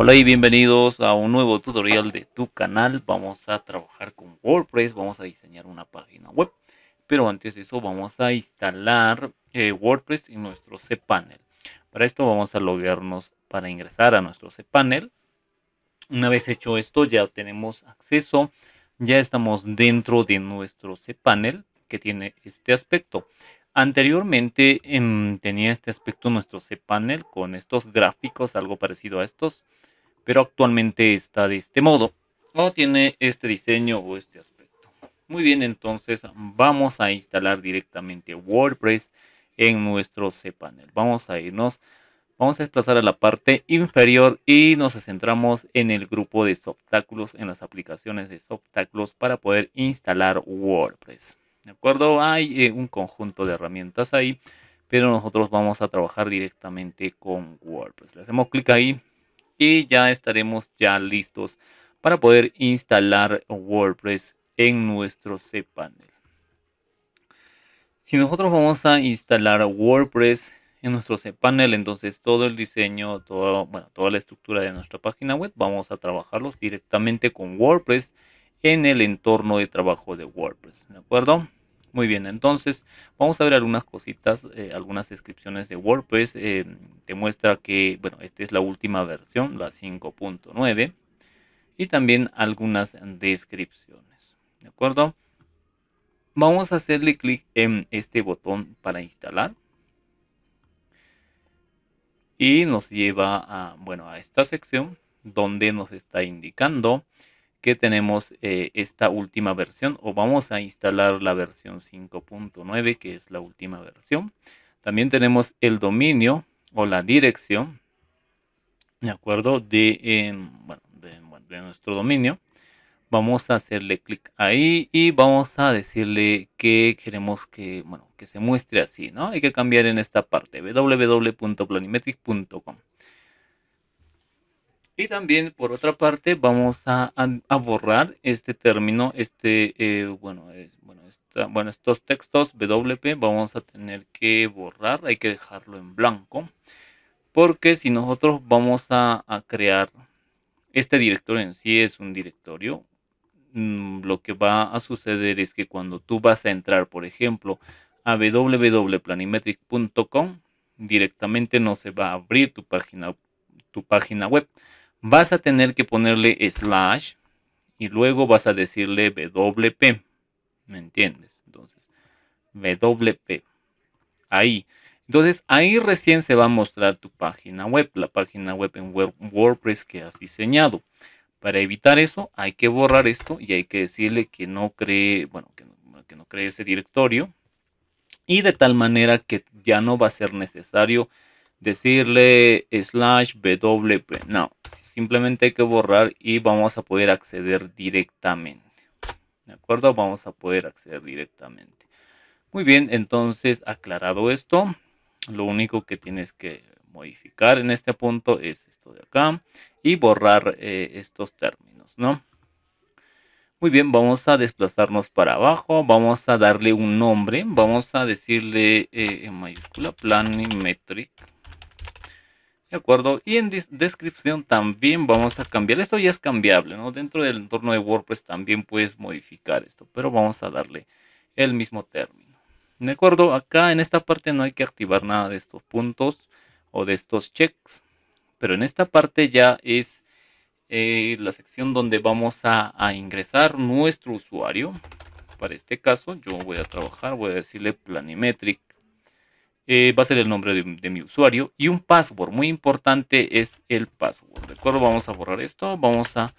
Hola y bienvenidos a un nuevo tutorial de tu canal. Vamos a trabajar con WordPress, vamos a diseñar una página web. Pero antes de eso vamos a instalar eh, WordPress en nuestro cPanel. Para esto vamos a loguearnos para ingresar a nuestro cPanel. Una vez hecho esto ya tenemos acceso, ya estamos dentro de nuestro cPanel que tiene este aspecto. Anteriormente em, tenía este aspecto nuestro cPanel con estos gráficos, algo parecido a estos pero actualmente está de este modo No tiene este diseño o este aspecto. Muy bien, entonces vamos a instalar directamente WordPress en nuestro cPanel. Vamos a irnos, vamos a desplazar a la parte inferior y nos centramos en el grupo de obstáculos, en las aplicaciones de obstáculos para poder instalar WordPress. ¿De acuerdo? Hay eh, un conjunto de herramientas ahí, pero nosotros vamos a trabajar directamente con WordPress. Le hacemos clic ahí y ya estaremos ya listos para poder instalar WordPress en nuestro cPanel. Si nosotros vamos a instalar WordPress en nuestro cPanel, entonces todo el diseño, bueno, toda la estructura de nuestra página web, vamos a trabajarlos directamente con WordPress en el entorno de trabajo de WordPress, ¿de acuerdo? Muy bien, entonces vamos a ver algunas cositas, eh, algunas descripciones de WordPress. Eh, te muestra que, bueno, esta es la última versión, la 5.9. Y también algunas descripciones. ¿De acuerdo? Vamos a hacerle clic en este botón para instalar. Y nos lleva a, bueno, a esta sección donde nos está indicando que tenemos eh, esta última versión o vamos a instalar la versión 5.9 que es la última versión. También tenemos el dominio o la dirección, ¿de acuerdo? De, eh, de, nuestro dominio. Vamos a hacerle clic ahí y vamos a decirle que queremos que, bueno, que se muestre así, ¿no? Hay que cambiar en esta parte, www.planimetric.com. Y también, por otra parte, vamos a, borrar este término, este, eh, bueno, bueno, estos textos WP vamos a tener que borrar, hay que dejarlo en blanco, porque si nosotros vamos a, crear este directorio en sí es un directorio, mm, lo que va a suceder es que cuando tú vas a entrar, por ejemplo, a www.planimetric.com, directamente no se va a abrir tu página, tu página web, vas a tener que ponerle slash y luego vas a decirle WP. ¿Me entiendes? Entonces, WP. Ahí. Entonces, ahí recién se va a mostrar tu página web, la página web en WordPress que has diseñado. Para evitar eso, hay que borrar esto y hay que decirle que no cree, bueno, que no, cree ese directorio. Y de tal manera que ya no va a ser necesario decirle slash wp. Pues, no, simplemente hay que borrar y vamos a poder acceder directamente. ¿De acuerdo? Vamos a poder acceder directamente. Muy bien, entonces aclarado esto, lo único que tienes que modificar en este punto es esto de acá y borrar eh, estos términos, ¿no? Muy bien, vamos a desplazarnos para abajo, vamos a darle un nombre, vamos a decirle eh, en mayúscula Planimetric ¿De acuerdo? Y en descripción también vamos a cambiar. Esto ya es cambiable, ¿no? Dentro del entorno de WordPress también puedes modificar esto, pero vamos a darle el mismo término. ¿De acuerdo? Acá en esta parte no hay que activar nada de estos puntos o de estos checks, pero en esta parte ya es eh, la sección donde vamos a, a ingresar nuestro usuario. Para este caso yo voy a trabajar, voy a decirle Planimetric eh, va a ser el nombre de, mi usuario y un password. Muy importante es el password. ¿De acuerdo? Vamos a borrar esto. Vamos a,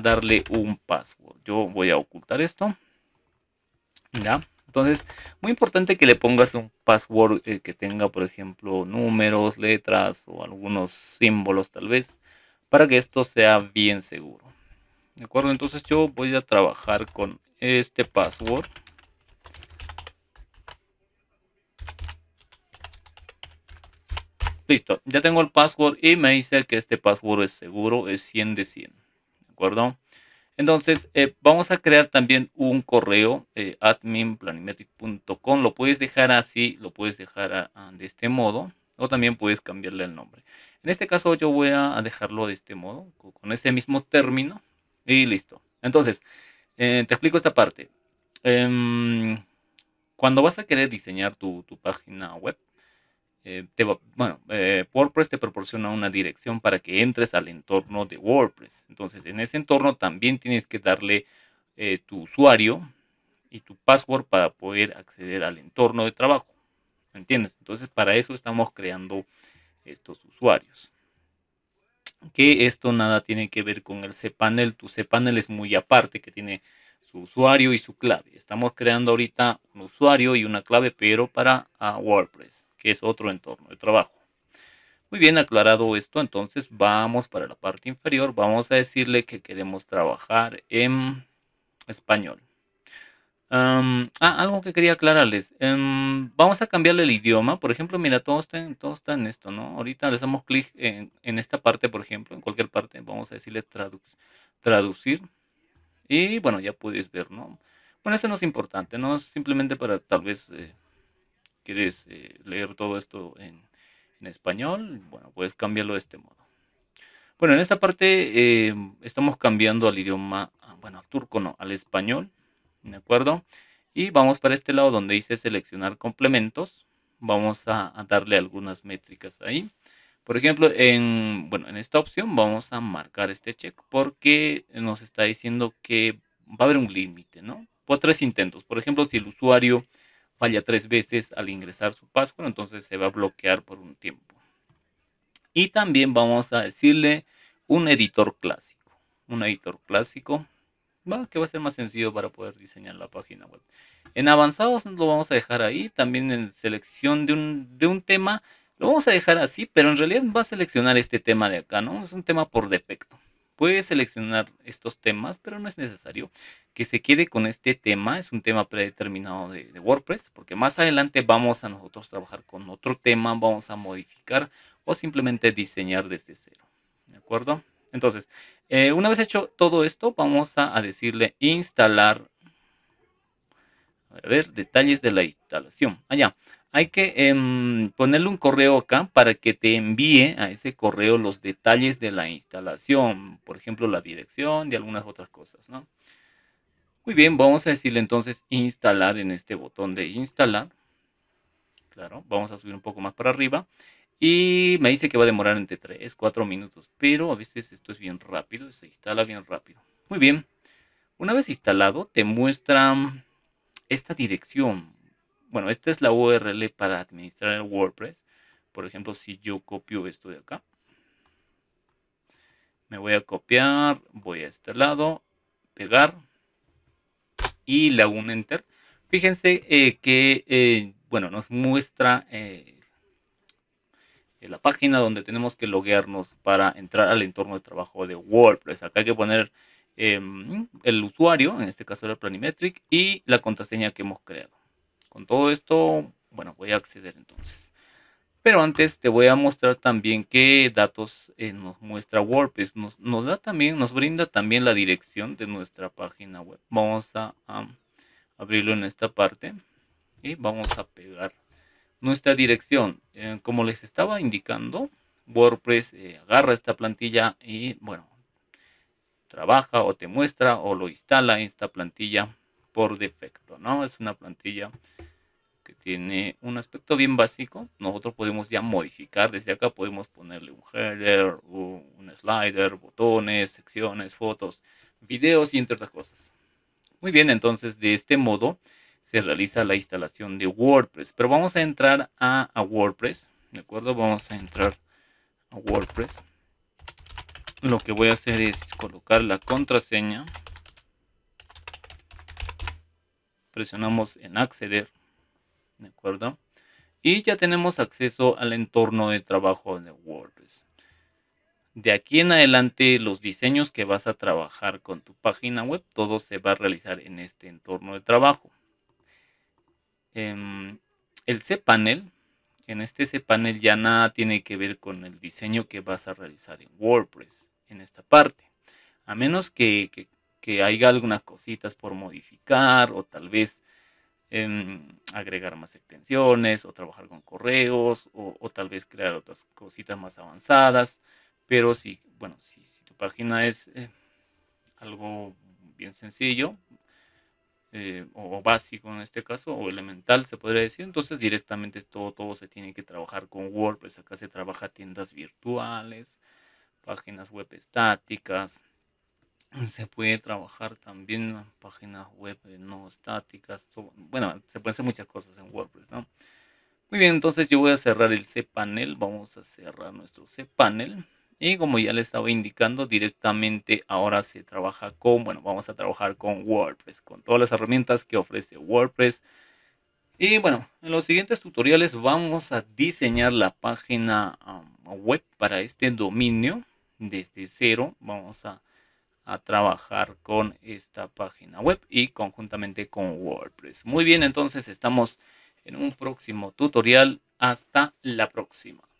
darle un password. Yo voy a ocultar esto. ¿Ya? Entonces, muy importante que le pongas un password eh, que tenga, por ejemplo, números, letras o algunos símbolos tal vez, para que esto sea bien seguro. ¿De acuerdo? Entonces yo voy a trabajar con este password. Listo, ya tengo el password y me dice que este password es seguro, es 100 de 100. ¿De acuerdo? Entonces, eh, vamos a crear también un correo, eh, adminplanimetric.com. Lo puedes dejar así, lo puedes dejar ah, ah, de este modo, o también puedes cambiarle el nombre. En este caso, yo voy a dejarlo de este modo, con ese mismo término, y listo. Entonces, eh, te explico esta parte. Em, cuando vas a querer diseñar tu, tu página web, eh, bueno, eh, WordPress te proporciona una dirección para que entres al entorno de WordPress. Entonces, en ese entorno también tienes que darle eh, tu usuario y tu password para poder acceder al entorno de trabajo. ¿Me entiendes? Entonces, para eso estamos creando estos usuarios. Que esto nada tiene que ver con el cPanel. Tu cPanel es muy aparte, que tiene su usuario y su clave. Estamos creando ahorita un usuario y una clave, pero para ah, WordPress que es otro entorno de trabajo. Muy bien, aclarado esto, entonces vamos para la parte inferior. Vamos a decirle que queremos trabajar en español. ah, algo que quería aclararles. Em, vamos a cambiarle el idioma. Por ejemplo, mira, todo está, está en esto, ¿no? Ahorita le damos clic en, esta parte, por ejemplo, en cualquier parte. Vamos a decirle traducir. Y bueno, ya puedes ver, ¿no? Bueno, eso no es importante, ¿no? Es simplemente para tal vez... Eh, quieres eh, leer todo esto en, español, bueno, puedes cambiarlo de este modo. Bueno, en esta parte em, estamos cambiando al idioma, ah, bueno, al turco no, al español, ¿de acuerdo? Y vamos para este lado donde dice seleccionar complementos. Vamos a, a darle algunas métricas ahí. Por ejemplo, en, bueno, en esta opción vamos a marcar este check porque nos está diciendo que va a haber un límite, ¿no? Por tres intentos. Por ejemplo, si el usuario falla tres veces al ingresar su password, entonces se va a bloquear por un tiempo. Y también vamos a decirle un editor clásico. Un editor clásico que va a ser más sencillo para poder diseñar la página web. En avanzados lo vamos a dejar ahí. También en selección de un, de un tema lo vamos a dejar así, pero en realidad va a seleccionar este tema de acá, ¿no? Es un tema por defecto. Puede seleccionar estos temas, pero no es necesario que se quede con este tema. Es un tema predeterminado de, WordPress, porque más adelante vamos a nosotros trabajar con otro tema, vamos a modificar o simplemente diseñar desde cero. ¿De acuerdo? Entonces, eh, una vez hecho todo esto, vamos a decirle instalar. A ver, detalles de la instalación. Allá. Ah, hay que em, ponerle un correo acá para que te envíe a ese correo los detalles de la instalación, por ejemplo, la dirección y algunas otras cosas, ¿no? Muy bien, vamos a decirle entonces instalar en este botón de instalar. Claro, vamos a subir un poco más para arriba. Y me dice que va a demorar entre 3, 4 minutos, pero a veces esto es bien rápido, se instala bien rápido. Muy bien, una vez instalado te muestra esta dirección, bueno, esta es la URL para administrar el WordPress. Por ejemplo, si yo copio esto de acá, me voy a copiar, voy a este lado, pegar y le hago un enter. Fíjense eh, que, eh, bueno, nos muestra eh, la página donde tenemos que loguearnos para entrar al entorno de trabajo de WordPress. Acá hay que poner em, el usuario, en este caso era Planimetric, y la contraseña que hemos creado. Con todo esto, bueno, voy a acceder entonces. Pero antes te voy a mostrar también qué datos eh, nos muestra WordPress. Nos, da también, nos brinda también la dirección de nuestra página web. Vamos a abrirlo en esta parte y vamos a pegar nuestra dirección. Eh, como les estaba indicando, WordPress eh, agarra esta plantilla y bueno, trabaja o te muestra o lo instala en esta plantilla por defecto, ¿no? Es una plantilla que tiene un aspecto bien básico. Nosotros podemos ya modificar, desde acá podemos ponerle un header, un slider, botones, secciones, fotos, videos y entre otras cosas. Muy bien, entonces de este modo se realiza la instalación de WordPress. Pero vamos a entrar a, a WordPress, ¿de acuerdo? Vamos a entrar a WordPress. Lo que voy a hacer es colocar la contraseña presionamos en acceder. ¿De acuerdo? Y ya tenemos acceso al entorno de trabajo de WordPress. De aquí en adelante, los diseños que vas a trabajar con tu página web, todo se va a realizar en este entorno de trabajo. Eh, el cPanel, en este cPanel ya nada tiene que ver con el diseño que vas a realizar en WordPress, en esta parte. A menos que, que que haya algunas cositas por modificar o tal vez em, agregar más extensiones o trabajar con correos o, tal vez crear otras cositas más avanzadas. Pero si, bueno, si, tu página es eh, algo bien sencillo eh, o, básico en este caso o elemental se podría decir, entonces directamente todo, todo se tiene que trabajar con WordPress. Acá se trabaja tiendas virtuales, páginas web estáticas, se puede trabajar también en páginas web eh, no estáticas. Bueno, se pueden hacer muchas cosas en WordPress, ¿no? Muy bien, entonces yo voy a cerrar el cPanel. Vamos a cerrar nuestro cPanel. Y como ya le estaba indicando, directamente ahora se trabaja con, bueno, vamos a trabajar con WordPress, con todas las herramientas que ofrece WordPress. Y bueno, en los siguientes tutoriales vamos a diseñar la página web para este dominio desde cero. Vamos a a trabajar con esta página web y conjuntamente con WordPress. Muy bien, entonces estamos en un próximo tutorial. Hasta la próxima.